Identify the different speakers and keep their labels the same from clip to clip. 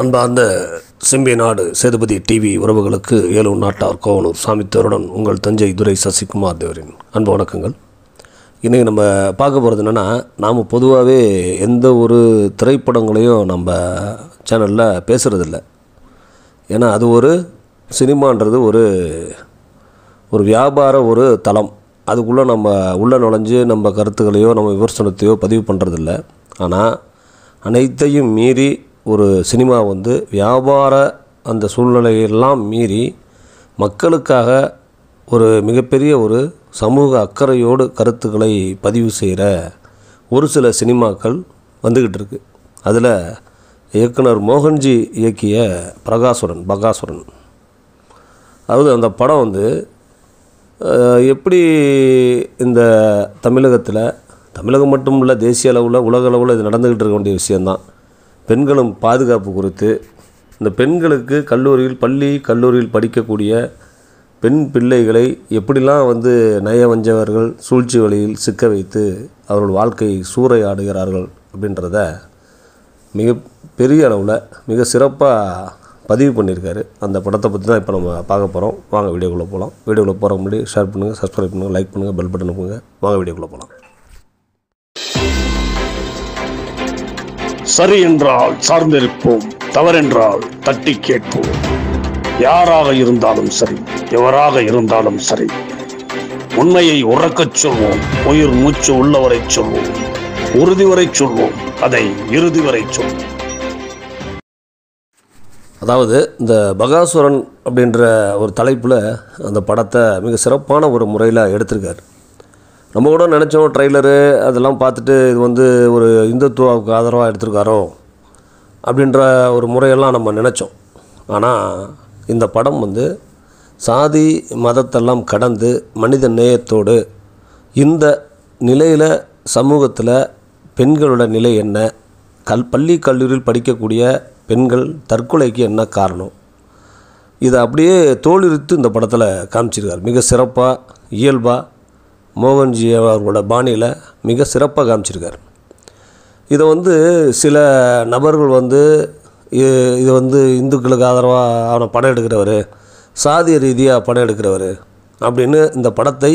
Speaker 1: அன்பார்ந்த சிம்பி நாடு சேதுபதி டிவி உறவுகளுக்கு ஏழு நாட்டார் கோவனூர் தேவருடன் உங்கள் தஞ்சை துரை சசிகுமார் தேவரின் அன்பு வணக்கங்கள் இன்றைக்கி நம்ம பார்க்க போகிறது என்னென்னா நாம் பொதுவாகவே எந்த ஒரு திரைப்படங்களையும் நம்ம சேனலில் பேசுகிறதில்ல ஏன்னா அது ஒரு சினிமான்றது ஒரு ஒரு வியாபார ஒரு தளம் அதுக்குள்ளே நம்ம உள்ளே நுழைஞ்சு நம்ம கருத்துக்களையோ நம்ம விமர்சனத்தையோ பதிவு பண்ணுறதில்ல ஆனால் அனைத்தையும் மீறி ஒரு சினிமா வந்து வியாபார அந்த சூழ்நிலையெல்லாம் மீறி மக்களுக்காக ஒரு மிகப்பெரிய ஒரு சமூக அக்கறையோடு கருத்துக்களை பதிவு செய்கிற ஒரு சில சினிமாக்கள் வந்துக்கிட்டு இருக்கு அதில் இயக்குனர் மோகன்ஜி இயக்கிய பிரகாசுரன் பகாசுரன் அதாவது அந்த படம் வந்து எப்படி இந்த தமிழகத்தில் தமிழகம் மட்டும் இல்லை தேசிய அளவில் உலக அளவில் இது நடந்துக்கிட்டு இருக்க வேண்டிய விஷயந்தான் பெண்களும் பாதுகாப்பு குறித்து இந்த பெண்களுக்கு கல்லூரியில் பள்ளி கல்லூரியில் படிக்கக்கூடிய பெண் பிள்ளைகளை எப்படிலாம் வந்து நயவஞ்சவர்கள் சூழ்ச்சி வழியில் சிக்க வைத்து அவர்கள் வாழ்க்கையை சூறையாடுகிறார்கள் அப்படின்றத மிக பெரிய அளவில் மிக சிறப்பாக பதிவு பண்ணியிருக்காரு அந்த படத்தை பற்றி தான் இப்போ நம்ம பார்க்க போகிறோம் வாங்க வீடியோக்குள்ளே போகலாம் வீடியோக்குள்ளே போகிற முன்னாடி ஷேர் பண்ணுங்கள் சப்ஸ்கிரைப் பண்ணுங்கள் லைக் பண்ணுங்கள் பெல் பட்டன் பண்ணுங்கள் வாங்க வீடியோக்குள்ளே போகலாம் சரி என்றால் சார்ந்திருப்போம் தவறென்றால் தட்டி கேட்போம் யாராக இருந்தாலும் சரி எவராக இருந்தாலும் சரி உண்மையை உறக்கச் சொல்வோம் உயிர் மூச்சு உள்ளவரை சொல்வோம் உறுதி வரை சொல்வோம் அதை இறுதி வரை சொல்வோம் அதாவது இந்த பகாசுரன் அப்படின்ற ஒரு தலைப்பில் அந்த படத்தை மிக சிறப்பான ஒரு முறையில் எடுத்திருக்காரு நம்ம கூட நினச்சோம் ட்ரெய்லரு அதெல்லாம் பார்த்துட்டு இது வந்து ஒரு இந்துத்துவாவுக்கு ஆதரவாக எடுத்திருக்காரோ அப்படின்ற ஒரு முறையெல்லாம் நம்ம நினச்சோம் ஆனால் இந்த படம் வந்து சாதி மதத்தெல்லாம் கடந்து மனித நேயத்தோடு இந்த நிலையில் சமூகத்தில் பெண்களோட நிலை என்ன கல் பள்ளி கல்லூரியில் படிக்கக்கூடிய பெண்கள் தற்கொலைக்கு என்ன காரணம் இதை அப்படியே தோலுரித்து இந்த படத்தில் காமிச்சிருக்கார் மிக சிறப்பாக இயல்பாக மோகன்ஜி அவர்களோட பாணியில் மிக சிறப்பாக காமிச்சிருக்கார் இதை வந்து சில நபர்கள் வந்து இது வந்து இந்துக்களுக்கு ஆதரவாக அவனை படம் எடுக்கிறவர் சாதிய ரீதியாக படம் எடுக்கிறவர் அப்படின்னு இந்த படத்தை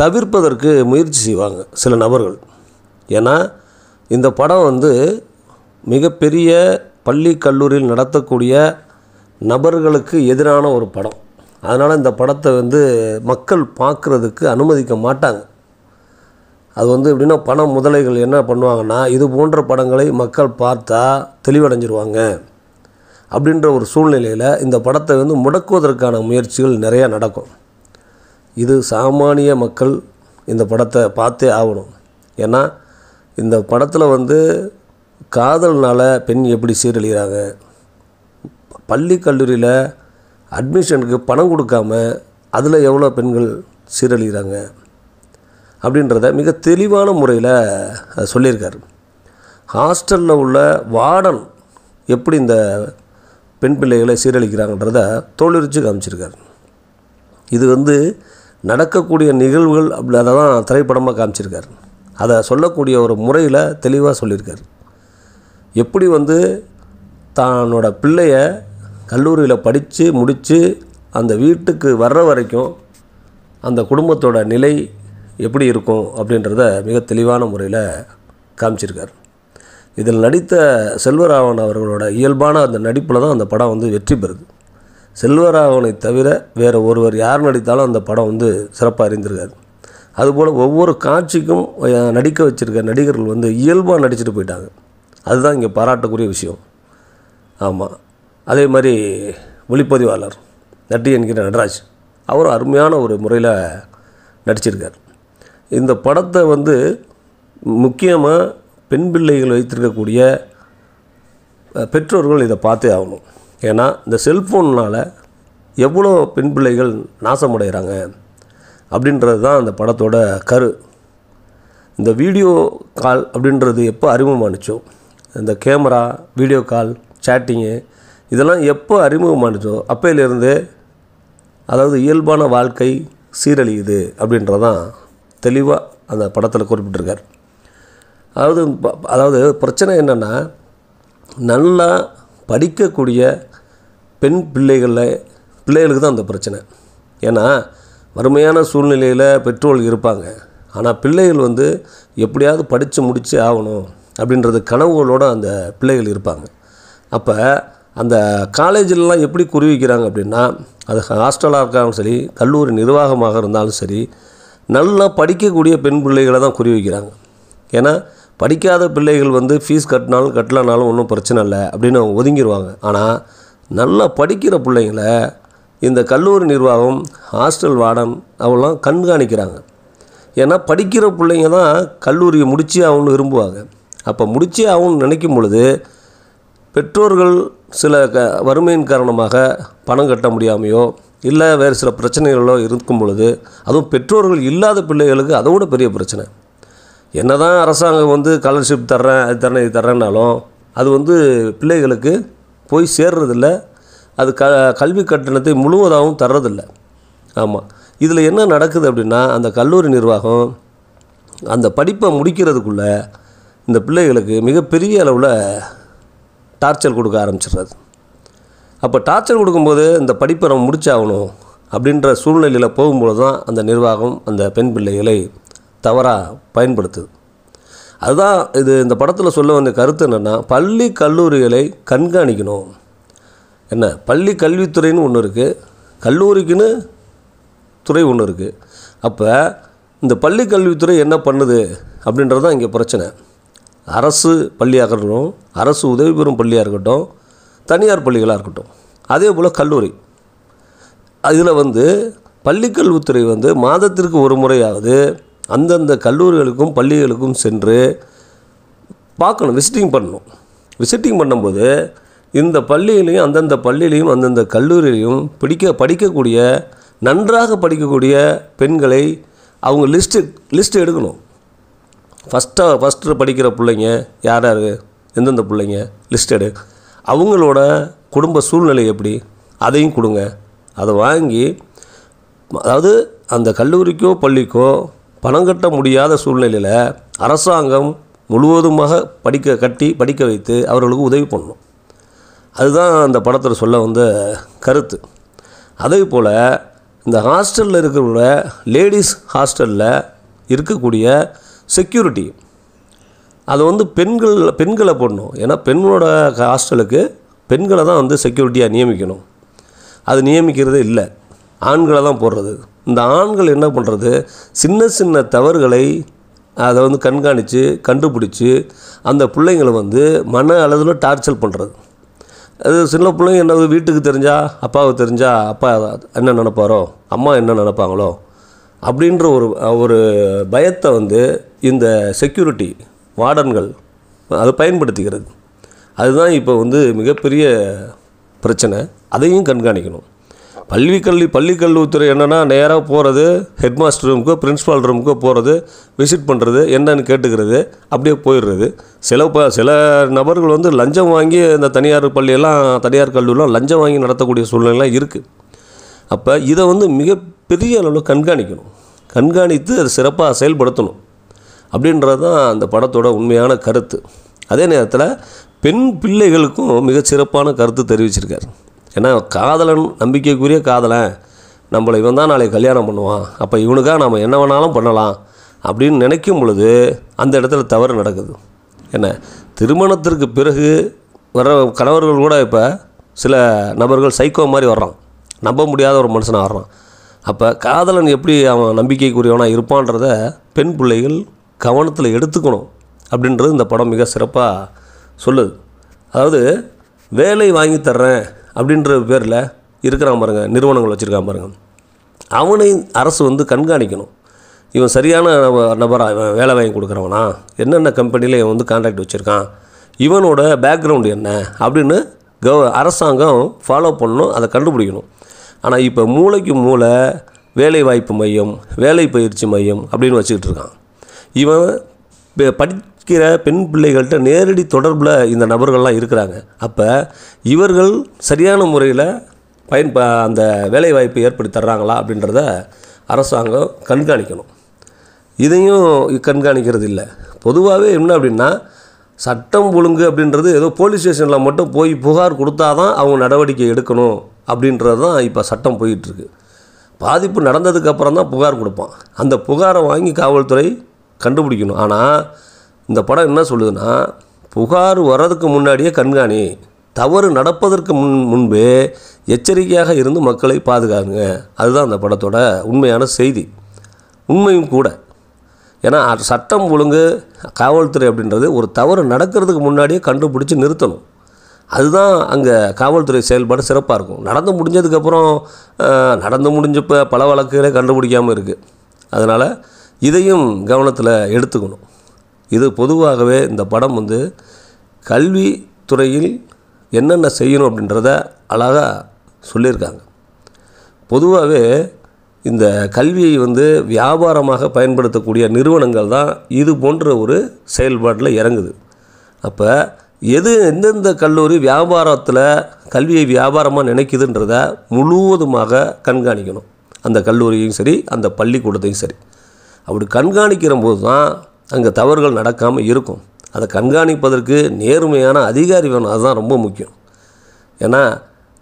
Speaker 1: தவிர்ப்பதற்கு முயற்சி செய்வாங்க சில நபர்கள் ஏன்னா இந்த படம் வந்து மிகப்பெரிய பள்ளி கல்லூரியில் நடத்தக்கூடிய நபர்களுக்கு எதிரான ஒரு படம் அதனால் இந்த படத்தை வந்து மக்கள் பார்க்குறதுக்கு அனுமதிக்க மாட்டாங்க அது வந்து எப்படின்னா பண முதலைகள் என்ன பண்ணுவாங்கன்னா இது போன்ற படங்களை மக்கள் பார்த்தா தெளிவடைஞ்சிருவாங்க அப்படின்ற ஒரு சூழ்நிலையில் இந்த படத்தை வந்து முடக்குவதற்கான முயற்சிகள் நிறையா நடக்கும் இது சாமானிய மக்கள் இந்த படத்தை பார்த்தே ஆகணும் ஏன்னா இந்த படத்தில் வந்து காதல்னால் பெண் எப்படி சீரழிகிறாங்க பள்ளி கல்லூரியில் அட்மிஷனுக்கு பணம் கொடுக்காம அதில் எவ்வளோ பெண்கள் சீரழிகிறாங்க அப்படின்றத மிக தெளிவான முறையில் சொல்லியிருக்கார் ஹாஸ்டலில் உள்ள வார்டன் எப்படி இந்த பெண் பிள்ளைகளை சீரழிக்கிறாங்கன்றத தோலுரிச்சு காமிச்சிருக்கார் இது வந்து நடக்கக்கூடிய நிகழ்வுகள் அப்படி அதை தான் திரைப்படமாக காமிச்சிருக்கார் அதை சொல்லக்கூடிய ஒரு முறையில் தெளிவாக சொல்லியிருக்கார் எப்படி வந்து தன்னோட பிள்ளைய கல்லூரியில் படித்து முடித்து அந்த வீட்டுக்கு வர்ற வரைக்கும் அந்த குடும்பத்தோட நிலை எப்படி இருக்கும் அப்படின்றத மிக தெளிவான முறையில் காமிச்சிருக்கார் இதில் நடித்த செல்வராவன் அவர்களோட இயல்பான அந்த நடிப்பில் தான் அந்த படம் வந்து வெற்றி பெறுது செல்வராவனை தவிர வேறு ஒருவர் யார் நடித்தாலும் அந்த படம் வந்து சிறப்பாக அறிந்திருக்காரு அதுபோல் ஒவ்வொரு காட்சிக்கும் நடிக்க வச்சுருக்க நடிகர்கள் வந்து இயல்பாக நடிச்சுட்டு போயிட்டாங்க அதுதான் இங்கே பாராட்டக்கூடிய விஷயம் ஆமாம் அதே மாதிரி ஒளிப்பதிவாளர் நட்டி என்கிற நடராஜ் அவரும் அருமையான ஒரு முறையில் நடிச்சிருக்கார் இந்த படத்தை வந்து முக்கியமாக பெண் பிள்ளைகள் வைத்திருக்கக்கூடிய பெற்றோர்கள் இதை பார்த்தே ஆகணும் ஏன்னா இந்த செல்ஃபோன்னால் எவ்வளோ பெண் பிள்ளைகள் நாசமடைகிறாங்க அப்படின்றது தான் அந்த படத்தோட கரு இந்த வீடியோ கால் அப்படின்றது எப்போ அறிமுகமானுச்சோ இந்த கேமரா வீடியோ கால் சேட்டிங்கு இதெல்லாம் எப்போ அறிமுகமானதோ அப்பையிலிருந்து அதாவது இயல்பான வாழ்க்கை சீரழியுது அப்படின்றதான் தெளிவாக அந்த படத்தில் குறிப்பிட்டிருக்கார் அதாவது அதாவது பிரச்சனை என்னென்னா நல்லா படிக்கக்கூடிய பெண் பிள்ளைகளில் பிள்ளைகளுக்கு தான் அந்த பிரச்சனை ஏன்னா வறுமையான சூழ்நிலையில் பெற்றோர்கள் இருப்பாங்க ஆனால் பிள்ளைகள் வந்து எப்படியாவது படித்து முடித்து ஆகணும் அப்படின்றது கனவுகளோடு அந்த பிள்ளைகள் இருப்பாங்க அப்போ அந்த காலேஜிலலாம் எப்படி குறிவிக்கிறாங்க அப்படின்னா அது ஹாஸ்டலாக இருக்காலும் சரி கல்லூரி நிர்வாகமாக இருந்தாலும் சரி நல்லா படிக்கக்கூடிய பெண் பிள்ளைகளை தான் குறிவிக்கிறாங்க ஏன்னா படிக்காத பிள்ளைகள் வந்து ஃபீஸ் கட்டினாலும் கட்டலனாலும் ஒன்றும் பிரச்சனை இல்லை அப்படின்னு அவங்க ஒதுங்கிடுவாங்க ஆனால் நல்லா படிக்கிற பிள்ளைங்கள இந்த கல்லூரி நிர்வாகம் ஹாஸ்டல் வார்டன் அவெல்லாம் கண்காணிக்கிறாங்க ஏன்னா படிக்கிற பிள்ளைங்க தான் கல்லூரியை முடிச்சே ஆகணும்னு விரும்புவாங்க அப்போ முடிச்சே ஆகணும்னு நினைக்கும் பொழுது பெற்றோர்கள் சில க வறுமையின் காரணமாக பணம் கட்ட முடியாமையோ இல்லை வேறு சில பிரச்சனைகளோ இருக்கும் பொழுது அதுவும் பெற்றோர்கள் இல்லாத பிள்ளைகளுக்கு அதை விட பெரிய பிரச்சனை என்ன தான் அரசாங்கம் வந்து ஸ்காலர்ஷிப் தர்றேன் அது தரேன் இது தரேன்னாலும் அது வந்து பிள்ளைகளுக்கு போய் சேர்றதில்ல அது க கல்வி கட்டணத்தை முழுவதாகவும் தர்றதில்ல ஆமாம் இதில் என்ன நடக்குது அப்படின்னா அந்த கல்லூரி நிர்வாகம் அந்த படிப்பை முடிக்கிறதுக்குள்ளே இந்த பிள்ளைகளுக்கு மிகப்பெரிய அளவில் டார்ச்சர் கொடுக்க ஆரம்பிச்சிடுறது அப்போ டார்ச்சர் கொடுக்கும்போது இந்த படிப்பை நம்ம முடிச்சாகணும் அப்படின்ற சூழ்நிலையில் போகும்போது தான் அந்த நிர்வாகம் அந்த பெண் பிள்ளைகளை தவறாக பயன்படுத்துது அதுதான் இது இந்த படத்தில் சொல்ல வந்த கருத்து என்னென்னா பள்ளி கல்லூரிகளை கண்காணிக்கணும் என்ன பள்ளி கல்வித்துறைன்னு ஒன்று இருக்குது கல்லூரிக்குன்னு துறை ஒன்று இருக்குது அப்போ இந்த பள்ளி கல்வித்துறை என்ன பண்ணுது அப்படின்றது தான் இங்கே பிரச்சனை அரசு பள்ளியாக இருக்கட்டும் அரசு உதவி பெறும் பள்ளியாக இருக்கட்டும் தனியார் பள்ளிகளாக இருக்கட்டும் அதே போல் கல்லூரி அதில் வந்து பள்ளிக்கல்வித்துறை வந்து மாதத்திற்கு ஒரு முறையாவது அந்தந்த கல்லூரிகளுக்கும் பள்ளிகளுக்கும் சென்று பார்க்கணும் விசிட்டிங் பண்ணணும் விசிட்டிங் பண்ணும்போது இந்த பள்ளியிலையும் அந்தந்த பள்ளியிலையும் அந்தந்த கல்லூரியிலையும் பிடிக்க படிக்கக்கூடிய நன்றாக படிக்கக்கூடிய பெண்களை அவங்க லிஸ்ட்டு லிஸ்ட்டு எடுக்கணும் ஃபஸ்ட்டாக ஃபஸ்ட்டு படிக்கிற பிள்ளைங்க யார் யார் எந்தெந்த பிள்ளைங்க லிஸ்டடு அவங்களோட குடும்ப சூழ்நிலை எப்படி அதையும் கொடுங்க அதை வாங்கி அதாவது அந்த கல்லூரிக்கோ பள்ளிக்கோ பணம் கட்ட முடியாத சூழ்நிலையில் அரசாங்கம் முழுவதுமாக படிக்க கட்டி படிக்க வைத்து அவர்களுக்கு உதவி பண்ணணும் அதுதான் அந்த படத்தில் சொல்ல வந்த கருத்து அதே போல் இந்த ஹாஸ்டலில் இருக்கிற லேடிஸ் ஹாஸ்டலில் இருக்கக்கூடிய செக்யூரிட்டி அது வந்து பெண்கள் பெண்களை போடணும் ஏன்னா பெண்களோட ஹாஸ்டலுக்கு பெண்களை தான் வந்து செக்யூரிட்டியாக நியமிக்கணும் அது நியமிக்கிறதே இல்லை ஆண்களை தான் போடுறது இந்த ஆண்கள் என்ன பண்ணுறது சின்ன சின்ன தவறுகளை அதை வந்து கண்காணித்து கண்டுபிடிச்சி அந்த பிள்ளைங்களை வந்து மன அளவில் டார்ச்சர் பண்ணுறது அது சின்ன பிள்ளைங்க என்ன வீட்டுக்கு தெரிஞ்சால் அப்பாவுக்கு தெரிஞ்சால் அப்பா என்ன நினப்பாரோ அம்மா என்ன நினப்பாங்களோ அப்படின்ற ஒரு ஒரு பயத்தை வந்து இந்த செக்யூரிட்டி வார்டன்கள் அதை பயன்படுத்திக்கிறது அதுதான் இப்போ வந்து மிகப்பெரிய பிரச்சனை அதையும் கண்காணிக்கணும் பள்ளி கல்வி பள்ளி கல்வித்துறை என்னென்னா நேராக போகிறது ஹெட் மாஸ்டர் ரூமுக்கோ பிரின்ஸ்பால் ரூமுக்கோ போகிறது விசிட் பண்ணுறது என்னன்னு கேட்டுக்கிறது அப்படியே போயிடுறது சில ப சில நபர்கள் வந்து லஞ்சம் வாங்கி இந்த தனியார் பள்ளியெல்லாம் தனியார் கல்லூரிலாம் லஞ்சம் வாங்கி நடத்தக்கூடிய சூழ்நிலைலாம் இருக்குது அப்போ இதை வந்து மிகப்பெரிய அளவில் கண்காணிக்கணும் கண்காணித்து அதை சிறப்பாக செயல்படுத்தணும் அப்படின்றது தான் அந்த படத்தோட உண்மையான கருத்து அதே நேரத்தில் பெண் பிள்ளைகளுக்கும் மிகச்சிறப்பான கருத்து தெரிவிச்சிருக்கார் ஏன்னா காதலன் நம்பிக்கைக்குரிய காதலன் நம்மளை இவன் தான் நாளைக்கு கல்யாணம் பண்ணுவான் அப்போ இவனுக்காக நம்ம என்ன வேணாலும் பண்ணலாம் அப்படின்னு நினைக்கும் பொழுது அந்த இடத்துல தவறு நடக்குது என்ன திருமணத்திற்கு பிறகு வர கணவர்கள் கூட இப்போ சில நபர்கள் சைக்கோ மாதிரி வர்றான் நம்ப முடியாத ஒரு மனுஷனாக வர்றான் அப்போ காதலன் எப்படி அவன் நம்பிக்கைக்குரியவனாக இருப்பான்றத பெண் பிள்ளைகள் கவனத்தில் எடுத்துக்கணும் அப்படின்றது இந்த படம் மிக சிறப்பாக சொல்லுது அதாவது வேலை வாங்கி தர்றேன் அப்படின்ற பேரில் இருக்கிறான் பாருங்கள் நிறுவனங்கள் வச்சுருக்கான் பாருங்கள் அவனை அரசு வந்து கண்காணிக்கணும் இவன் சரியான நபராக இவன் வேலை வாங்கி கொடுக்குறவனா என்னென்ன கம்பெனியில் இவன் வந்து கான்ட்ராக்ட் வச்சுருக்கான் இவனோட பேக்ரவுண்டு என்ன அப்படின்னு கவ அரசாங்கம் ஃபாலோ பண்ணணும் அதை கண்டுபிடிக்கணும் ஆனால் இப்போ மூளைக்கு மூளை வேலை வாய்ப்பு மையம் வேலை பயிற்சி மையம் அப்படின்னு வச்சுக்கிட்டு இருக்கான் இவன் படிக்கிற பெண் பிள்ளைகள்கிட்ட நேரடி தொடர்பில் இந்த நபர்கள்லாம் இருக்கிறாங்க அப்போ இவர்கள் சரியான முறையில் பயன்ப அந்த வாய்ப்பை ஏற்படுத்தி தர்றாங்களா அப்படின்றத அரசாங்கம் கண்காணிக்கணும் இதையும் கண்காணிக்கிறது இல்லை பொதுவாகவே என்ன அப்படின்னா சட்டம் ஒழுங்கு அப்படின்றது ஏதோ போலீஸ் ஸ்டேஷனில் மட்டும் போய் புகார் கொடுத்தா தான் அவங்க நடவடிக்கை எடுக்கணும் அப்படின்றது தான் இப்போ சட்டம் போயிட்டுருக்கு பாதிப்பு நடந்ததுக்கப்புறம் தான் புகார் கொடுப்பான் அந்த புகாரை வாங்கி காவல்துறை கண்டுபிடிக்கணும் ஆனால் இந்த படம் என்ன சொல்லுதுன்னா புகார் வர்றதுக்கு முன்னாடியே கண்காணி தவறு நடப்பதற்கு முன் முன்பே எச்சரிக்கையாக இருந்து மக்களை பாதுகாங்க அதுதான் அந்த படத்தோட உண்மையான செய்தி உண்மையும் கூட ஏன்னா சட்டம் ஒழுங்கு காவல்துறை அப்படின்றது ஒரு தவறு நடக்கிறதுக்கு முன்னாடியே கண்டுபிடிச்சி நிறுத்தணும் அதுதான் அங்கே காவல்துறை செயல்பாடு சிறப்பாக இருக்கும் நடந்து முடிஞ்சதுக்கப்புறம் நடந்து முடிஞ்சப்போ பல வழக்குகளை கண்டுபிடிக்காமல் இருக்குது அதனால் இதையும் கவனத்தில் எடுத்துக்கணும் இது பொதுவாகவே இந்த படம் வந்து கல்வி துறையில் என்னென்ன செய்யணும் அப்படின்றத அழகாக சொல்லியிருக்காங்க பொதுவாகவே இந்த கல்வியை வந்து வியாபாரமாக பயன்படுத்தக்கூடிய நிறுவனங்கள் தான் இது போன்ற ஒரு செயல்பாட்டில் இறங்குது அப்போ எது எந்தெந்த கல்லூரி வியாபாரத்தில் கல்வியை வியாபாரமாக நினைக்குதுன்றத முழுவதுமாக கண்காணிக்கணும் அந்த கல்லூரியும் சரி அந்த பள்ளிக்கூடத்தையும் சரி அப்படி கண்காணிக்கிற போது தான் அங்கே தவறுகள் நடக்காமல் இருக்கும் அதை கண்காணிப்பதற்கு நேர்மையான அதிகாரி வேணும் அதுதான் ரொம்ப முக்கியம் ஏன்னா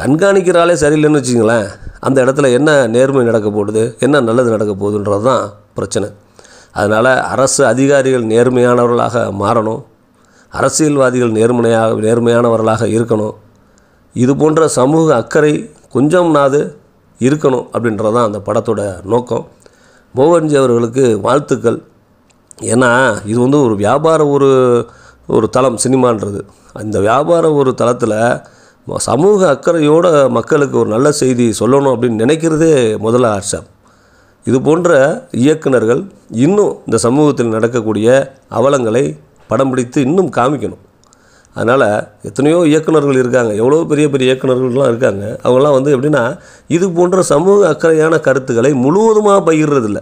Speaker 1: கண்காணிக்கிறாலே சரியில்லைன்னு வச்சுங்களேன் அந்த இடத்துல என்ன நேர்மை நடக்க போகுது என்ன நல்லது நடக்க போகுதுன்றது தான் பிரச்சனை அதனால் அரசு அதிகாரிகள் நேர்மையானவர்களாக மாறணும் அரசியல்வாதிகள் நேர்மையாக நேர்மையானவர்களாக இருக்கணும் இது போன்ற சமூக அக்கறை கொஞ்சம்னாது இருக்கணும் அப்படின்றது தான் அந்த படத்தோட நோக்கம் மோகன்ஜி அவர்களுக்கு வாழ்த்துக்கள் ஏன்னா இது வந்து ஒரு வியாபார ஒரு ஒரு தளம் சினிமான்றது அந்த வியாபார ஒரு தளத்தில் சமூக அக்கறையோடு மக்களுக்கு ஒரு நல்ல செய்தி சொல்லணும் அப்படின்னு நினைக்கிறதே முதல்ல ஆர்ஷம் இது போன்ற இயக்குநர்கள் இன்னும் இந்த சமூகத்தில் நடக்கக்கூடிய அவலங்களை படம் பிடித்து இன்னும் காமிக்கணும் அதனால் எத்தனையோ இயக்குநர்கள் இருக்காங்க எவ்வளோ பெரிய பெரிய இயக்குநர்கள்லாம் இருக்காங்க அவங்களாம் வந்து எப்படின்னா இது போன்ற சமூக அக்கறையான கருத்துக்களை முழுவதுமாக பகிர்றதில்ல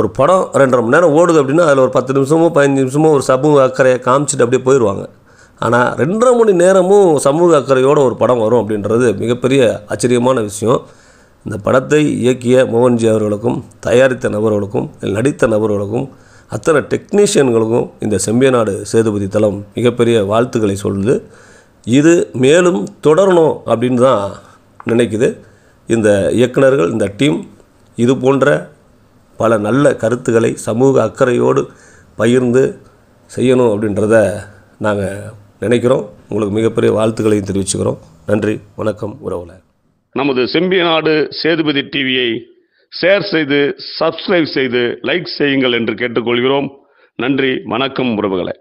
Speaker 1: ஒரு படம் ரெண்டரை மணி நேரம் ஓடுது அப்படின்னா அதில் ஒரு பத்து நிமிஷமோ பதினஞ்சு நிமிஷமோ ஒரு சமூக அக்கறையை காமிச்சிட்டு அப்படியே போயிடுவாங்க ஆனால் ரெண்டரை மணி நேரமும் சமூக அக்கறையோட ஒரு படம் வரும் அப்படின்றது மிகப்பெரிய ஆச்சரியமான விஷயம் இந்த படத்தை இயக்கிய மோகன்ஜி அவர்களுக்கும் தயாரித்த நபர்களுக்கும் நடித்த நபர்களுக்கும் அத்தனை டெக்னீஷியன்களுக்கும் இந்த செம்பியநாடு சேதுபதி தளம் மிகப்பெரிய வாழ்த்துக்களை சொல்லுது இது மேலும் தொடரணும் அப்படின்னு தான் நினைக்குது இந்த இயக்குநர்கள் இந்த டீம் இது போன்ற பல நல்ல கருத்துக்களை சமூக அக்கறையோடு பகிர்ந்து செய்யணும் அப்படின்றத நாங்கள் நினைக்கிறோம் உங்களுக்கு மிகப்பெரிய வாழ்த்துக்களையும் தெரிவிச்சுக்கிறோம் நன்றி வணக்கம் உறவுல நமது செம்பிய நாடு சேதுபதி டிவியை ஷேர் செய்து சப்ஸ்கிரைப் செய்து லைக் செய்யுங்கள் என்று கேட்டுக்கொள்கிறோம் நன்றி வணக்கம் உறவுகளை